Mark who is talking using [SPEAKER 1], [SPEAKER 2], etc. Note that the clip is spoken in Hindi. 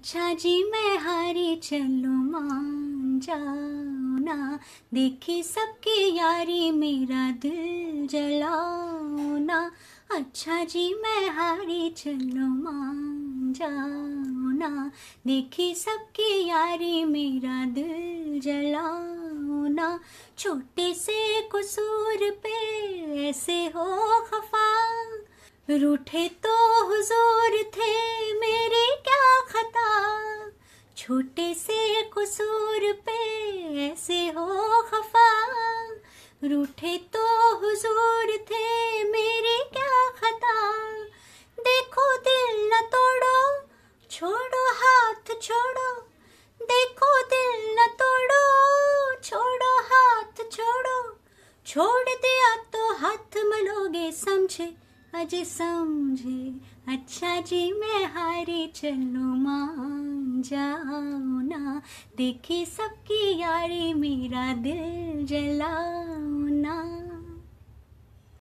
[SPEAKER 1] अच्छा जी मैं हारे चलो मान जाओ ना देखी सबकी यारी मेरा दिल जलाओ ना अच्छा जी मैं हारे चलो मान जाओ ना देखी सबकी यारी मेरा दिल जलाओ ना छोटे से कसूर पे ऐसे हो खफा रूठे तो हुजूर छोटे से कसूर पे ऐसे हो खफा रूठे तो हुजूर थे मेरे क्या खता देखो दिल न तोड़ो छोड़ो हाथ छोड़ो देखो दिल न तोड़ो छोड़ो हाथ छोड़ो छोड़ दिया तो हाथ मनोगे समझे अजय समझे अच्छा जी मैं हारे चलू माँ जाना ना देखी सबकी यारी मेरा दिल जलाना ना